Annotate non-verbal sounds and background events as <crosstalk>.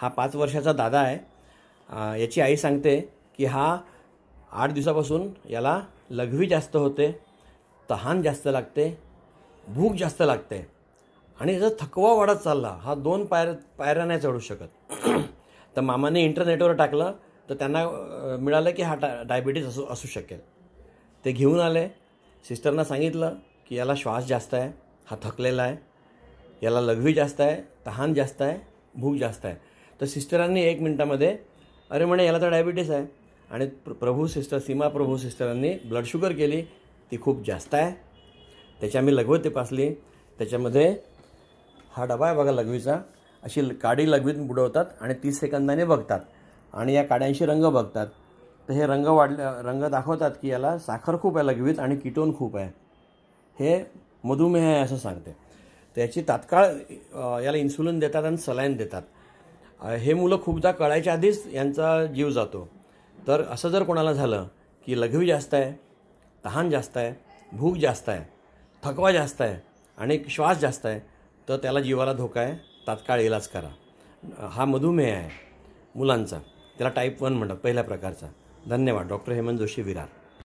हा पाच वर्षाचा दादा आहे याची आई सांगते की हा आठ दिवसापासून याला लघवी जास्त होते तहान जास्त लागते भूक जास्त लागते आणि याचा थकवा वाढत चालला हा दोन पायर पायऱ्या नाही चढू शकत <clears throat> तर मामाने इंटरनेटवर टाकलं तर त्यांना मिळालं की हा डा डायबिटीज असू असू शकेल ते घेऊन आले सिस्टरना सांगितलं की याला श्वास जास्त आहे हा थकलेला आहे याला लघवी जास्त आहे तहान जास्त आहे भूक जास्त आहे तर सिस्टरांनी एक मिनटामध्ये अरे म्हणे याला तर डायबिटीस आहे आणि प्र प्रभू सिस्टर सीमा प्रभू सिस्टरांनी ब्लड शुगर केली ती खूप जास्त आहे त्याची आम्ही लघवती पासली त्याच्यामध्ये हा डबा आहे बघा लघवीचा अशी काडी लघवीत बुडवतात आणि तीस सेकंदाने बघतात आणि या काड्यांशी रंग बघतात तर हे रंग वाढले रंग दाखवतात की याला साखर खूप आहे लघवीत आणि किटोन खूप आहे हे मधुमेह आहे असं सांगते त्याची तात्काळ याला इन्सुलिन देतात आणि सलाईन देतात हे मुलं खूपदा कळायच्या आधीच यांचा जीव जातो तर असं जर कोणाला झालं की लघवी जास्त आहे तहान जास्त आहे भूक जास्त आहे थकवा जास्त आहे आणि श्वास जास्त आहे तर त्याला जीवाला धोका आहे तात्काळ इलाज करा हा मधुमेह आहे मुलांचा त्याला टाईप वन म्हणतात पहिल्या प्रकारचा धन्यवाद डॉक्टर हेमंत जोशी विरार